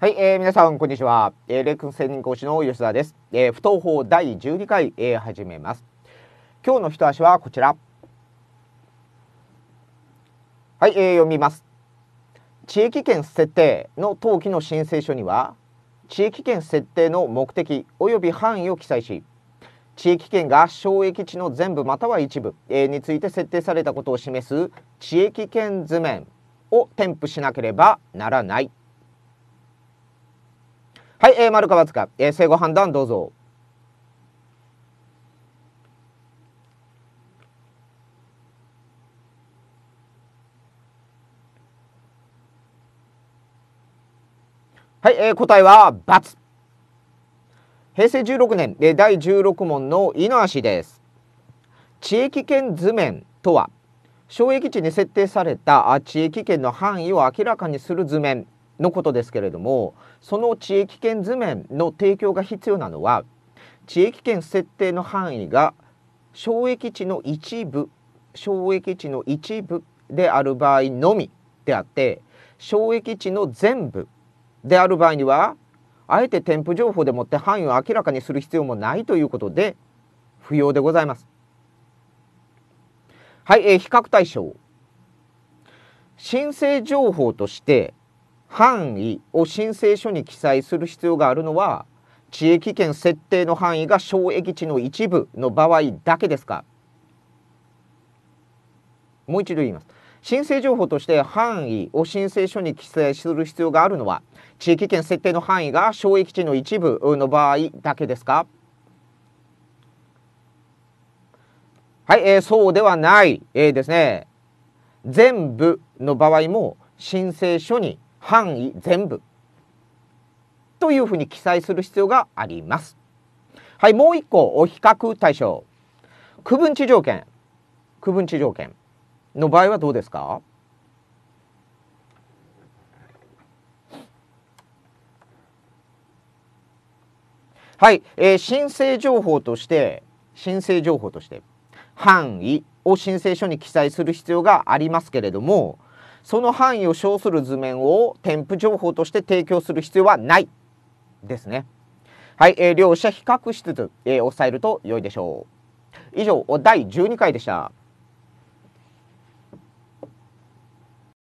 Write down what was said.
はい、えー、皆さん、こんにちは。えー、レクス専任講師の吉田です。えー、不登法第12回、えー、始めます。今日の一足はこちら。はい、えー、読みます。地域権設定の登記の申請書には、地域権設定の目的及び範囲を記載し、地域権が省益地の全部または一部、えー、について設定されたことを示す地域権図面を添付しなければならない。はい、えー、丸川塚、えー、正誤判断どうぞ。はい、えー、答えは×。平成16年、えー、第16問の井の足です。地域圏図面とは、障壁地に設定されたあ地域圏の範囲を明らかにする図面のことですけれどもその地域圏図面の提供が必要なのは地域圏設定の範囲が障益地の一部障益地の一部である場合のみであって障益地の全部である場合にはあえて添付情報でもって範囲を明らかにする必要もないということで不要でございます。はい、えー、比較対象申請情報として範囲を申請書に記載する必要があるのは地域圏設定の範囲が障壁地の一部の場合だけですかもう一度言います申請情報として範囲を申請書に記載する必要があるのは地域圏設定の範囲が障壁地の一部の場合だけですかはい、えー、そうではない、えー、ですね全部の場合も申請書に範囲全部というふうに記載する必要があります。はい、もう一個、お比較対象。区分地条件。区分地条件の場合はどうですかはい、えー、申請情報として、申請情報として、範囲を申請書に記載する必要がありますけれども、その範囲を称する図面を添付情報として提供する必要はないですね。はい、えー、両者比較しつつ、えー、抑えると良いでしょう。以上、第12回でした。